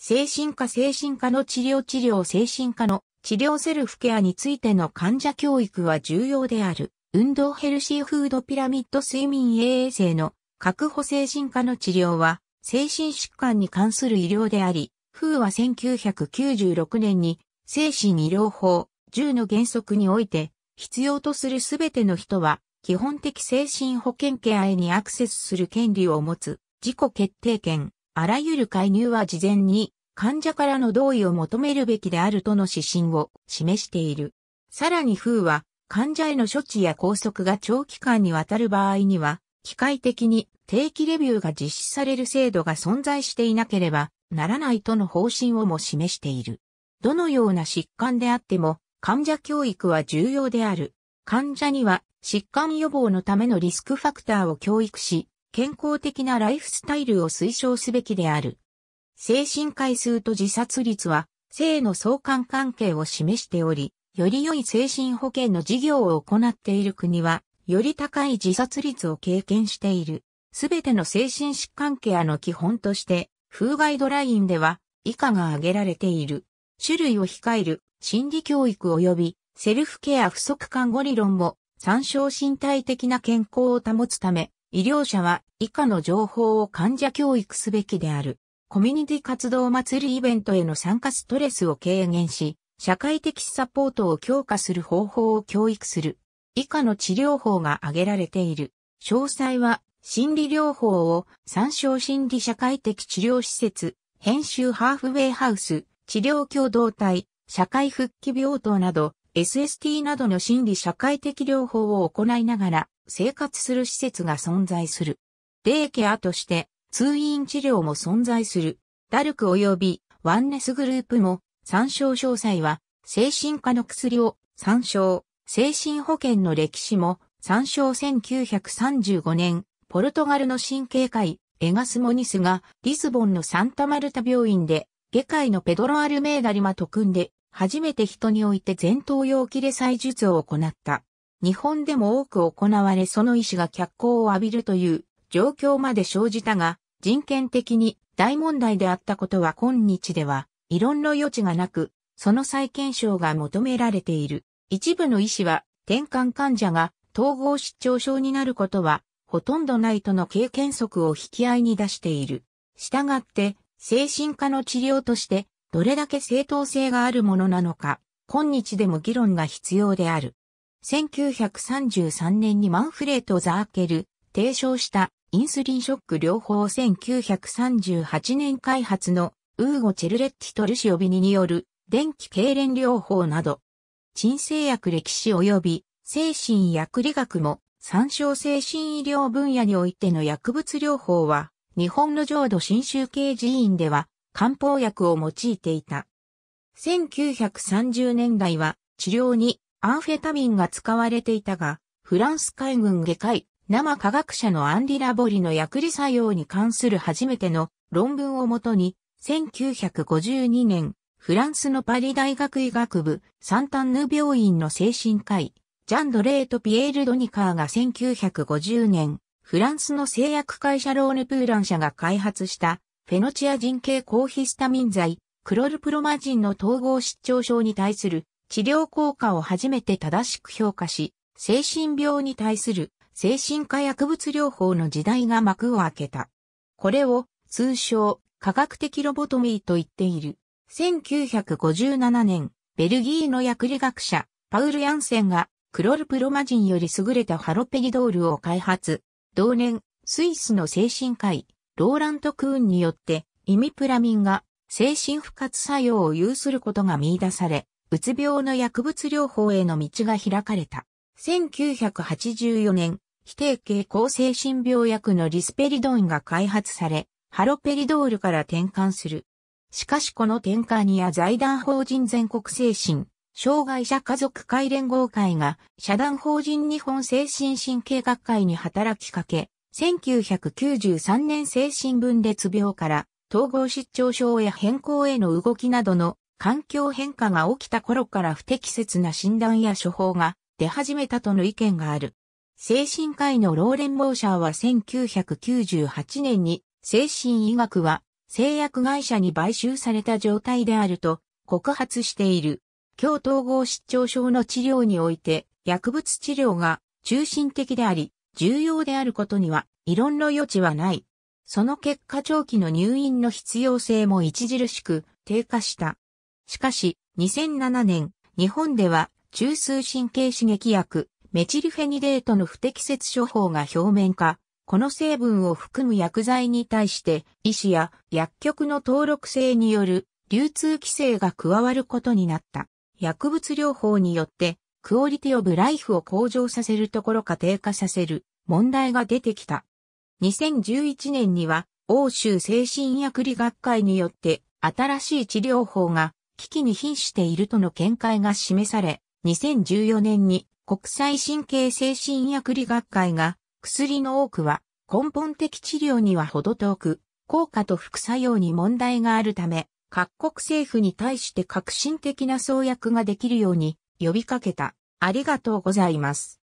精神科精神科の治療治療精神科の治療セルフケアについての患者教育は重要である。運動ヘルシーフードピラミッド睡眠栄養生の確保精神科の治療は精神疾患に関する医療であり、風は1996年に精神医療法10の原則において必要とするすべての人は基本的精神保健ケアへにアクセスする権利を持つ自己決定権あらゆる介入は事前に患者からの同意を求めるべきであるとの指針を示している。さらに風は患者への処置や拘束が長期間にわたる場合には、機械的に定期レビューが実施される制度が存在していなければならないとの方針をも示している。どのような疾患であっても患者教育は重要である。患者には疾患予防のためのリスクファクターを教育し、健康的なライフスタイルを推奨すべきである。精神回数と自殺率は、性の相関関係を示しており、より良い精神保健の事業を行っている国は、より高い自殺率を経験している。すべての精神疾患ケアの基本として、風ガイドラインでは、以下が挙げられている。種類を控える、心理教育及び、セルフケア不足感護理論も、参照身体的な健康を保つため、医療者は以下の情報を患者教育すべきである。コミュニティ活動祭りイベントへの参加ストレスを軽減し、社会的サポートを強化する方法を教育する。以下の治療法が挙げられている。詳細は、心理療法を参照心理社会的治療施設、編集ハーフウェイハウス、治療共同体、社会復帰病棟など、SST などの心理社会的療法を行いながら、生活する施設が存在する。デケアとして通院治療も存在する。ダルク及びワンネスグループも参照詳細は精神科の薬を参照、精神保健の歴史も参照1935年、ポルトガルの神経科医、エガスモニスがリスボンのサンタマルタ病院で外科医のペドロ・アルメーダリマと組んで初めて人において前頭葉切れ細術を行った。日本でも多く行われその意思が脚光を浴びるという状況まで生じたが、人権的に大問題であったことは今日では、異論の余地がなく、その再検証が求められている。一部の医師は、転換患者が統合失調症になることは、ほとんどないとの経験則を引き合いに出している。したがって、精神科の治療として、どれだけ正当性があるものなのか、今日でも議論が必要である。1933年にマンフレート・ザーケル、提唱したインスリンショック療法1938年開発のウーゴ・チェルレッティとルシオビニによる電気痙攣療法など、鎮静薬歴史及び精神薬理学も参照精神医療分野においての薬物療法は、日本の浄土新宗系寺院では漢方薬を用いていた。1930年代は治療にアンフェタミンが使われていたが、フランス海軍外科医、生科学者のアンリ・ラボリの薬理作用に関する初めての論文をもとに、1952年、フランスのパリ大学医学部、サンタンヌ病院の精神科医、ジャン・ドレート・ピエール・ドニカーが1950年、フランスの製薬会社ローヌ・プーラン社が開発した、フェノチア人系抗ヒスタミン剤、クロルプロマジンの統合失調症に対する治療効果を初めて正しく評価し、精神病に対する精神科薬物療法の時代が幕を開けた。これを通称科学的ロボトミーと言っている。1957年、ベルギーの薬理学者、パウル・ヤンセンがクロルプロマジンより優れたハロペギドールを開発。同年、スイスの精神科医、ローラント・クーンによって、イミプラミンが精神不活作用を有することが見出され、うつ病の薬物療法への道が開かれた。1984年、非定型抗精神病薬のリスペリドンが開発され、ハロペリドールから転換する。しかしこの転換にや財団法人全国精神、障害者家族会連合会が、社団法人日本精神神経学会に働きかけ、1993年精神分裂病から統合失調症へ変更への動きなどの環境変化が起きた頃から不適切な診断や処方が出始めたとの意見がある。精神科医のローレン・ボーシャーは1998年に精神医学は製薬会社に買収された状態であると告発している。強統合失調症の治療において薬物治療が中心的であり重要であることには異論の余地はない。その結果長期の入院の必要性も著しく低下した。しかし、2007年、日本では中枢神経刺激薬、メチルフェニデートの不適切処方が表面化。この成分を含む薬剤に対して、医師や薬局の登録制による流通規制が加わることになった。薬物療法によって、クオリティオブライフを向上させるところか低下させる問題が出てきた。2011年には、欧州精神薬理学会によって新しい治療法が危機に瀕しているとの見解が示され、2014年に国際神経精神薬理学会が薬の多くは根本的治療にはほど遠く、効果と副作用に問題があるため、各国政府に対して革新的な創薬ができるように呼びかけた。ありがとうございます。